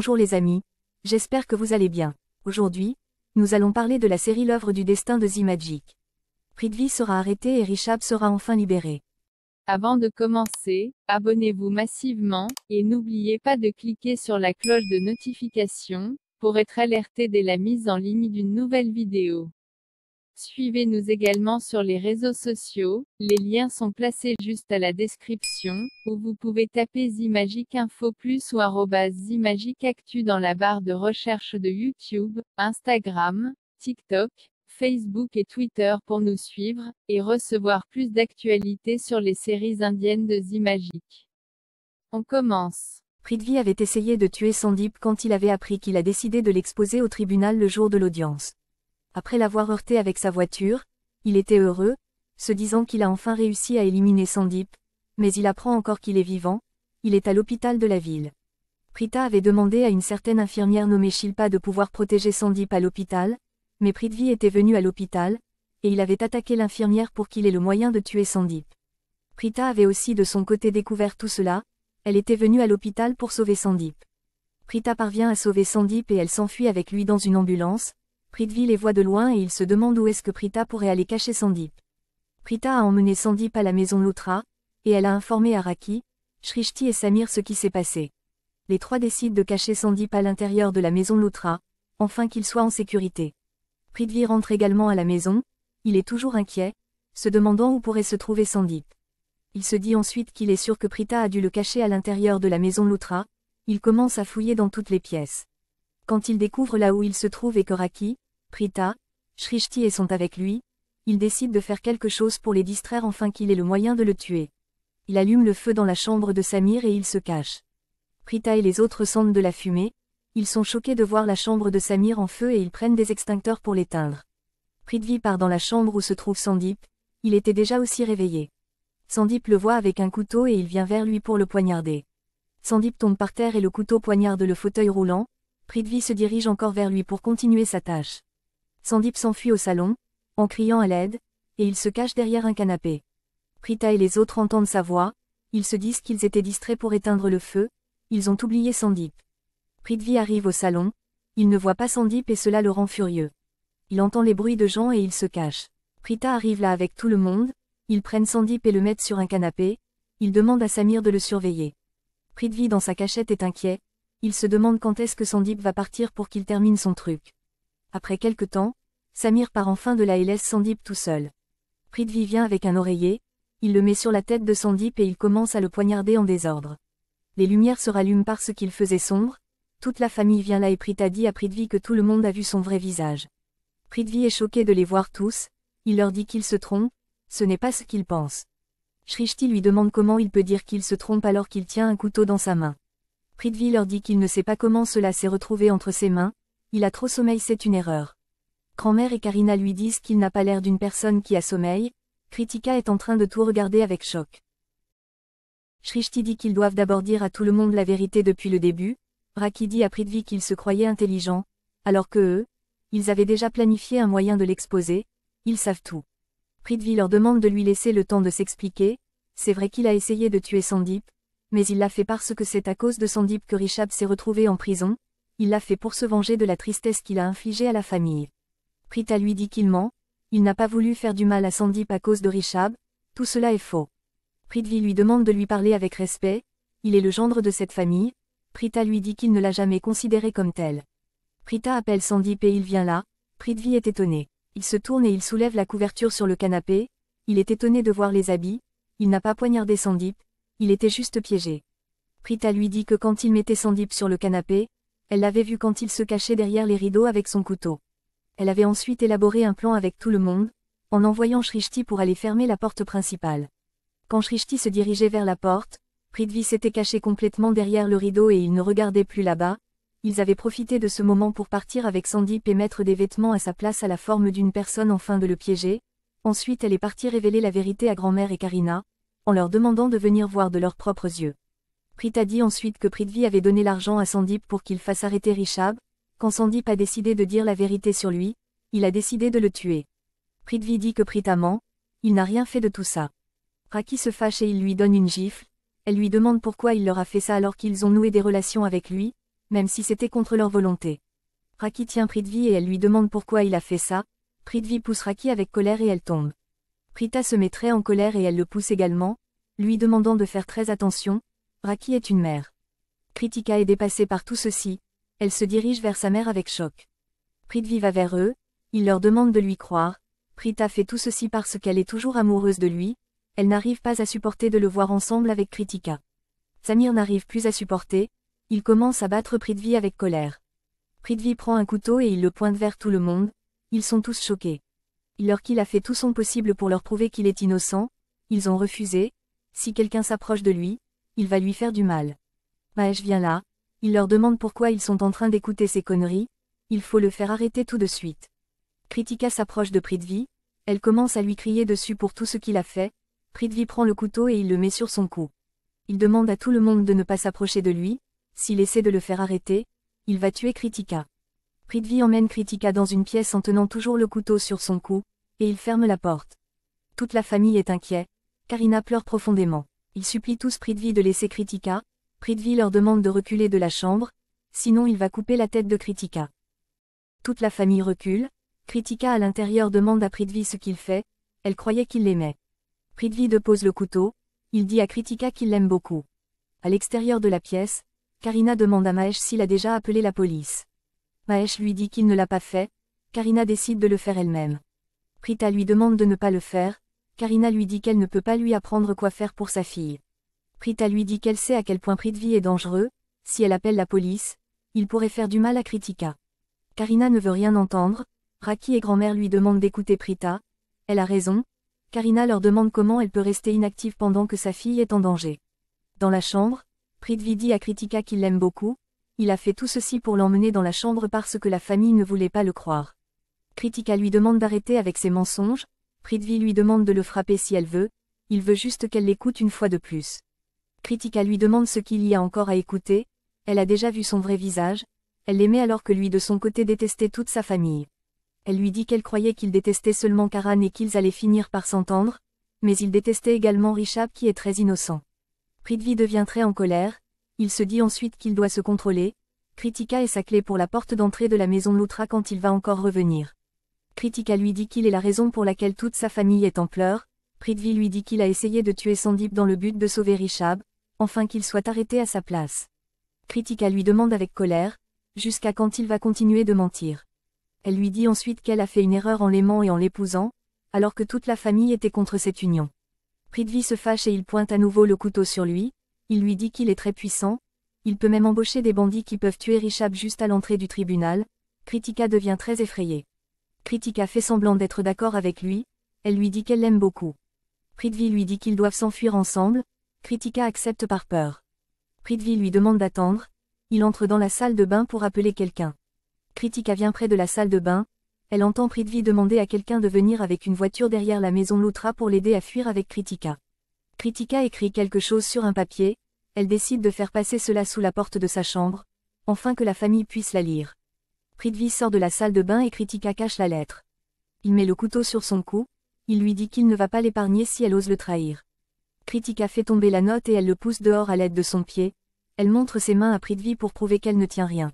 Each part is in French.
Bonjour les amis, j'espère que vous allez bien. Aujourd'hui, nous allons parler de la série L'œuvre du destin de Z-Magic. Prithvi sera arrêté et Rishab sera enfin libéré. Avant de commencer, abonnez-vous massivement, et n'oubliez pas de cliquer sur la cloche de notification, pour être alerté dès la mise en ligne d'une nouvelle vidéo. Suivez-nous également sur les réseaux sociaux, les liens sont placés juste à la description, ou vous pouvez taper Zimagic Info Plus ou Zimagic Actu dans la barre de recherche de YouTube, Instagram, TikTok, Facebook et Twitter pour nous suivre, et recevoir plus d'actualités sur les séries indiennes de Zimagic. On commence. Prithvi avait essayé de tuer Sandip quand il avait appris qu'il a décidé de l'exposer au tribunal le jour de l'audience. Après l'avoir heurté avec sa voiture, il était heureux, se disant qu'il a enfin réussi à éliminer Sandip, mais il apprend encore qu'il est vivant, il est à l'hôpital de la ville. Prita avait demandé à une certaine infirmière nommée Shilpa de pouvoir protéger Sandip à l'hôpital, mais Prithvi était venu à l'hôpital, et il avait attaqué l'infirmière pour qu'il ait le moyen de tuer Sandip. Prita avait aussi de son côté découvert tout cela, elle était venue à l'hôpital pour sauver Sandip. Prita parvient à sauver Sandip et elle s'enfuit avec lui dans une ambulance, Pritvi les voit de loin et il se demande où est-ce que Prita pourrait aller cacher Sandip. Prita a emmené Sandip à la maison Loutra, et elle a informé Araki, Shrishti et Samir ce qui s'est passé. Les trois décident de cacher Sandip à l'intérieur de la maison Loutra, enfin qu'il soit en sécurité. Prithvi rentre également à la maison, il est toujours inquiet, se demandant où pourrait se trouver Sandip. Il se dit ensuite qu'il est sûr que Prita a dû le cacher à l'intérieur de la maison Loutra, il commence à fouiller dans toutes les pièces. Quand il découvre là où il se trouve et que Prita, Shrishti et sont avec lui, il décide de faire quelque chose pour les distraire enfin qu'il ait le moyen de le tuer. Il allume le feu dans la chambre de Samir et il se cache. Prita et les autres sentent de la fumée, ils sont choqués de voir la chambre de Samir en feu et ils prennent des extincteurs pour l'éteindre. Prithvi part dans la chambre où se trouve Sandip, il était déjà aussi réveillé. Sandip le voit avec un couteau et il vient vers lui pour le poignarder. Sandip tombe par terre et le couteau poignarde le fauteuil roulant, Prithvi se dirige encore vers lui pour continuer sa tâche. Sandip s'enfuit au salon, en criant à l'aide, et il se cache derrière un canapé. Prita et les autres entendent sa voix, ils se disent qu'ils étaient distraits pour éteindre le feu, ils ont oublié Sandip. Prithvi arrive au salon, il ne voit pas Sandip et cela le rend furieux. Il entend les bruits de gens et il se cache. Prita arrive là avec tout le monde, ils prennent Sandip et le mettent sur un canapé, ils demandent à Samir de le surveiller. Prithvi dans sa cachette est inquiet, il se demande quand est-ce que Sandip va partir pour qu'il termine son truc. Après quelque temps, Samir part enfin de là et laisse Sandip tout seul. Prithvi vient avec un oreiller, il le met sur la tête de Sandip et il commence à le poignarder en désordre. Les lumières se rallument parce qu'il faisait sombre, toute la famille vient là et Prita dit à Prithvi que tout le monde a vu son vrai visage. Prithvi est choqué de les voir tous, il leur dit qu'il se trompe, ce n'est pas ce qu'il pense. Shrishti lui demande comment il peut dire qu'il se trompe alors qu'il tient un couteau dans sa main. Prithvi leur dit qu'il ne sait pas comment cela s'est retrouvé entre ses mains, il a trop sommeil c'est une erreur. Grand-mère et Karina lui disent qu'il n'a pas l'air d'une personne qui a sommeil, Kritika est en train de tout regarder avec choc. Shrishti dit qu'ils doivent d'abord dire à tout le monde la vérité depuis le début, Raki dit à Prithvi qu'ils se croyaient intelligents, alors que eux, ils avaient déjà planifié un moyen de l'exposer, ils savent tout. Prithvi leur demande de lui laisser le temps de s'expliquer, c'est vrai qu'il a essayé de tuer Sandip, mais il l'a fait parce que c'est à cause de Sandip que Rishab s'est retrouvé en prison, il l'a fait pour se venger de la tristesse qu'il a infligée à la famille. Prita lui dit qu'il ment, il n'a pas voulu faire du mal à Sandip à cause de Richab, tout cela est faux. Prithvi lui demande de lui parler avec respect, il est le gendre de cette famille, Prita lui dit qu'il ne l'a jamais considéré comme tel. Prita appelle Sandip et il vient là, Prithvi est étonné. Il se tourne et il soulève la couverture sur le canapé, il est étonné de voir les habits, il n'a pas poignardé Sandip, il était juste piégé. Prita lui dit que quand il mettait Sandip sur le canapé, elle l'avait vu quand il se cachait derrière les rideaux avec son couteau. Elle avait ensuite élaboré un plan avec tout le monde, en envoyant Shrishti pour aller fermer la porte principale. Quand Shrishti se dirigeait vers la porte, Prithvi s'était caché complètement derrière le rideau et il ne regardait plus là-bas, ils avaient profité de ce moment pour partir avec Sandip et mettre des vêtements à sa place à la forme d'une personne afin de le piéger, ensuite elle est partie révéler la vérité à grand-mère et Karina, leur demandant de venir voir de leurs propres yeux. Pritha dit ensuite que Prithvi avait donné l'argent à Sandip pour qu'il fasse arrêter Rishab, quand Sandip a décidé de dire la vérité sur lui, il a décidé de le tuer. Prithvi dit que Pritha ment, il n'a rien fait de tout ça. Raki se fâche et il lui donne une gifle, elle lui demande pourquoi il leur a fait ça alors qu'ils ont noué des relations avec lui, même si c'était contre leur volonté. Raki tient Prithvi et elle lui demande pourquoi il a fait ça, Prithvi pousse Raki avec colère et elle tombe. Prita se mettrait en colère et elle le pousse également, lui demandant de faire très attention, Raki est une mère. Kritika est dépassée par tout ceci, elle se dirige vers sa mère avec choc. Prithvi va vers eux, il leur demande de lui croire, Prita fait tout ceci parce qu'elle est toujours amoureuse de lui, elle n'arrive pas à supporter de le voir ensemble avec Kritika. Samir n'arrive plus à supporter, il commence à battre Prithvi avec colère. Prithvi prend un couteau et il le pointe vers tout le monde, ils sont tous choqués. Il leur qu'il a fait tout son possible pour leur prouver qu'il est innocent, ils ont refusé, si quelqu'un s'approche de lui, il va lui faire du mal. Maesh vient là, il leur demande pourquoi ils sont en train d'écouter ces conneries, il faut le faire arrêter tout de suite. Kritika s'approche de Prithvi, elle commence à lui crier dessus pour tout ce qu'il a fait, Prithvi prend le couteau et il le met sur son cou. Il demande à tout le monde de ne pas s'approcher de lui, s'il essaie de le faire arrêter, il va tuer Kritika. Prithvi emmène Kritika dans une pièce en tenant toujours le couteau sur son cou, et il ferme la porte. Toute la famille est inquiète, Karina pleure profondément. Il supplie tous Pridvi de laisser Kritika, Pridvi leur demande de reculer de la chambre, sinon il va couper la tête de Kritika. Toute la famille recule, Kritika à l'intérieur demande à Pridvi ce qu'il fait, elle croyait qu'il l'aimait. Pridvi dépose le couteau, il dit à Kritika qu'il l'aime beaucoup. À l'extérieur de la pièce, Karina demande à Mahesh s'il a déjà appelé la police. Mahesh lui dit qu'il ne l'a pas fait, Karina décide de le faire elle-même. Prita lui demande de ne pas le faire, Karina lui dit qu'elle ne peut pas lui apprendre quoi faire pour sa fille. Prita lui dit qu'elle sait à quel point Pritvi est dangereux, si elle appelle la police, il pourrait faire du mal à Kritika. Karina ne veut rien entendre, Raki et grand-mère lui demandent d'écouter Prita, elle a raison, Karina leur demande comment elle peut rester inactive pendant que sa fille est en danger. Dans la chambre, Pritvi dit à Kritika qu'il l'aime beaucoup, il a fait tout ceci pour l'emmener dans la chambre parce que la famille ne voulait pas le croire. Kritika lui demande d'arrêter avec ses mensonges, Pridvi lui demande de le frapper si elle veut, il veut juste qu'elle l'écoute une fois de plus. Kritika lui demande ce qu'il y a encore à écouter, elle a déjà vu son vrai visage, elle l'aimait alors que lui de son côté détestait toute sa famille. Elle lui dit qu'elle croyait qu'il détestait seulement Karan et qu'ils allaient finir par s'entendre, mais il détestait également Rishab qui est très innocent. Pridvi devient très en colère, il se dit ensuite qu'il doit se contrôler, Kritika est sa clé pour la porte d'entrée de la maison Loutra quand il va encore revenir. Kritika lui dit qu'il est la raison pour laquelle toute sa famille est en pleurs, Prithvi lui dit qu'il a essayé de tuer Sandip dans le but de sauver Rishab, enfin qu'il soit arrêté à sa place. Kritika lui demande avec colère, jusqu'à quand il va continuer de mentir. Elle lui dit ensuite qu'elle a fait une erreur en l'aimant et en l'épousant, alors que toute la famille était contre cette union. Prithvi se fâche et il pointe à nouveau le couteau sur lui, il lui dit qu'il est très puissant, il peut même embaucher des bandits qui peuvent tuer Rishab juste à l'entrée du tribunal, Kritika devient très effrayée. Kritika fait semblant d'être d'accord avec lui, elle lui dit qu'elle l'aime beaucoup. Prithvi lui dit qu'ils doivent s'enfuir ensemble, Kritika accepte par peur. Prithvi lui demande d'attendre, il entre dans la salle de bain pour appeler quelqu'un. Kritika vient près de la salle de bain, elle entend Prithvi demander à quelqu'un de venir avec une voiture derrière la maison Loutra pour l'aider à fuir avec Kritika. Kritika écrit quelque chose sur un papier, elle décide de faire passer cela sous la porte de sa chambre, afin que la famille puisse la lire. Prithvi sort de la salle de bain et Kritika cache la lettre. Il met le couteau sur son cou, il lui dit qu'il ne va pas l'épargner si elle ose le trahir. Kritika fait tomber la note et elle le pousse dehors à l'aide de son pied, elle montre ses mains à vie pour prouver qu'elle ne tient rien.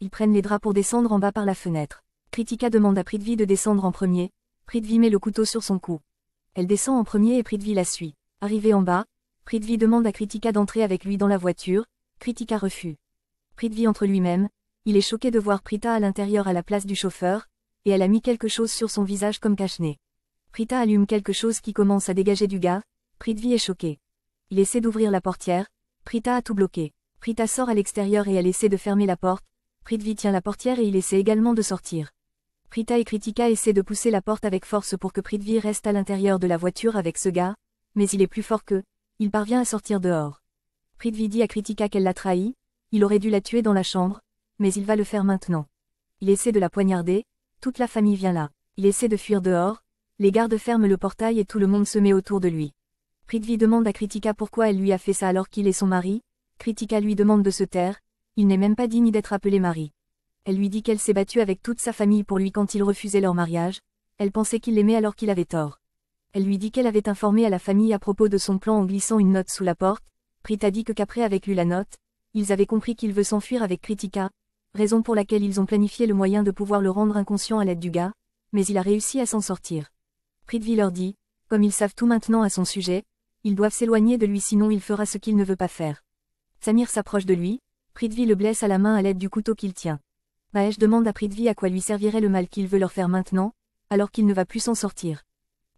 Ils prennent les draps pour descendre en bas par la fenêtre. Kritika demande à Prithvi de descendre en premier, Prithvi met le couteau sur son cou. Elle descend en premier et vie la suit. Arrivée en bas, vie demande à Kritika d'entrer avec lui dans la voiture, Kritika refuse. Prithvi entre lui-même, il est choqué de voir Prita à l'intérieur à la place du chauffeur, et elle a mis quelque chose sur son visage comme cache-nez. Prita allume quelque chose qui commence à dégager du gars, Prithvi est choqué. Il essaie d'ouvrir la portière, Prita a tout bloqué. Prita sort à l'extérieur et elle essaie de fermer la porte, Prithvi tient la portière et il essaie également de sortir. Prita et Kritika essaient de pousser la porte avec force pour que Prithvi reste à l'intérieur de la voiture avec ce gars, mais il est plus fort qu'eux, il parvient à sortir dehors. Prithvi dit à Kritika qu'elle l'a trahi, il aurait dû la tuer dans la chambre, mais il va le faire maintenant. Il essaie de la poignarder, toute la famille vient là. Il essaie de fuir dehors, les gardes ferment le portail et tout le monde se met autour de lui. Pritvi demande à Kritika pourquoi elle lui a fait ça alors qu'il est son mari, Kritika lui demande de se taire, il n'est même pas digne d'être appelé mari. Elle lui dit qu'elle s'est battue avec toute sa famille pour lui quand il refusait leur mariage, elle pensait qu'il l'aimait alors qu'il avait tort. Elle lui dit qu'elle avait informé à la famille à propos de son plan en glissant une note sous la porte, Prith a dit que qu'après avec lui la note, ils avaient compris qu'il veut s'enfuir avec Kritika, raison pour laquelle ils ont planifié le moyen de pouvoir le rendre inconscient à l'aide du gars, mais il a réussi à s'en sortir. Prithvi leur dit, comme ils savent tout maintenant à son sujet, ils doivent s'éloigner de lui sinon il fera ce qu'il ne veut pas faire. Samir s'approche de lui, Prithvi le blesse à la main à l'aide du couteau qu'il tient. Mahesh demande à Prithvi à quoi lui servirait le mal qu'il veut leur faire maintenant, alors qu'il ne va plus s'en sortir.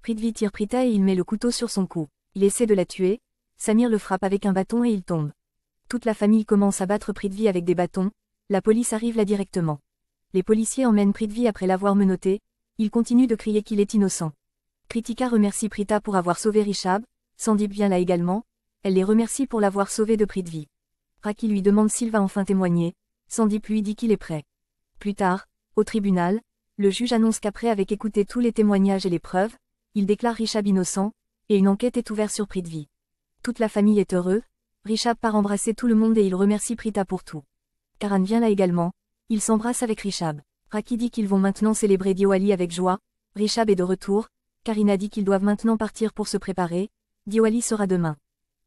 Prithvi tire Prita et il met le couteau sur son cou. Il essaie de la tuer, Samir le frappe avec un bâton et il tombe. Toute la famille commence à battre Prithvi avec des bâtons, la police arrive là directement. Les policiers emmènent Prithvi après l'avoir menotté, il continue de crier qu'il est innocent. Kritika remercie Prita pour avoir sauvé Richab, Sandip vient là également, elle les remercie pour l'avoir sauvé de Prithvi. Raki lui demande s'il va enfin témoigner, Sandip lui dit qu'il est prêt. Plus tard, au tribunal, le juge annonce qu'après avoir écouté tous les témoignages et les preuves, il déclare Richab innocent, et une enquête est ouverte sur Prithvi. Toute la famille est heureuse, Richab part embrasser tout le monde et il remercie Prita pour tout. Karan vient là également. Il s'embrasse avec Rishab. Raki dit qu'ils vont maintenant célébrer Diwali avec joie. Rishab est de retour. Karina dit qu'ils doivent maintenant partir pour se préparer. Diwali sera demain.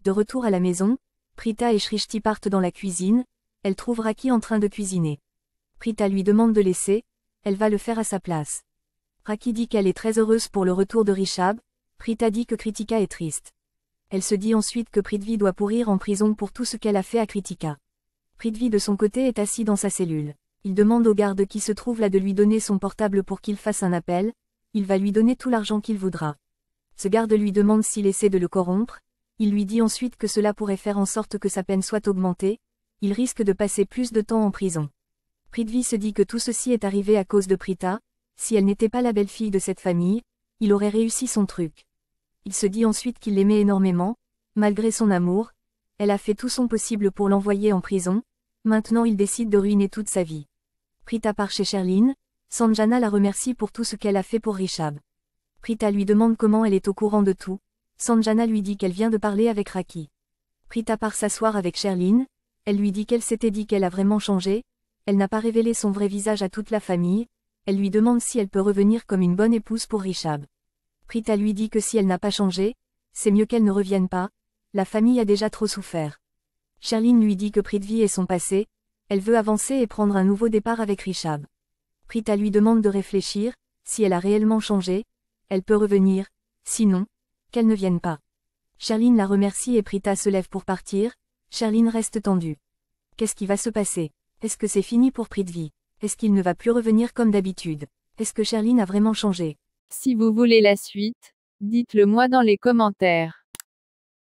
De retour à la maison, Prita et Shrishti partent dans la cuisine. Elle trouve Raki en train de cuisiner. Prita lui demande de laisser. Elle va le faire à sa place. Raki dit qu'elle est très heureuse pour le retour de Rishab. Prita dit que Kritika est triste. Elle se dit ensuite que Prithvi doit pourrir en prison pour tout ce qu'elle a fait à Kritika. Prithvi de son côté est assis dans sa cellule. Il demande au garde qui se trouve là de lui donner son portable pour qu'il fasse un appel, il va lui donner tout l'argent qu'il voudra. Ce garde lui demande s'il essaie de le corrompre, il lui dit ensuite que cela pourrait faire en sorte que sa peine soit augmentée, il risque de passer plus de temps en prison. Prithvi se dit que tout ceci est arrivé à cause de Prita, si elle n'était pas la belle-fille de cette famille, il aurait réussi son truc. Il se dit ensuite qu'il l'aimait énormément, malgré son amour, elle a fait tout son possible pour l'envoyer en prison, maintenant il décide de ruiner toute sa vie. Prita part chez Sherline, Sanjana la remercie pour tout ce qu'elle a fait pour Richab. Prita lui demande comment elle est au courant de tout, Sanjana lui dit qu'elle vient de parler avec Raki. Prita part s'asseoir avec Sherline, elle lui dit qu'elle s'était dit qu'elle a vraiment changé, elle n'a pas révélé son vrai visage à toute la famille, elle lui demande si elle peut revenir comme une bonne épouse pour Richab. Prita lui dit que si elle n'a pas changé, c'est mieux qu'elle ne revienne pas, la famille a déjà trop souffert. Charline lui dit que Prithvi est son passé, elle veut avancer et prendre un nouveau départ avec Rishab. Prita lui demande de réfléchir, si elle a réellement changé, elle peut revenir, sinon, qu'elle ne vienne pas. Charline la remercie et Prita se lève pour partir, Charline reste tendue. Qu'est-ce qui va se passer Est-ce que c'est fini pour Prithvi Est-ce qu'il ne va plus revenir comme d'habitude Est-ce que Charline a vraiment changé Si vous voulez la suite, dites-le moi dans les commentaires.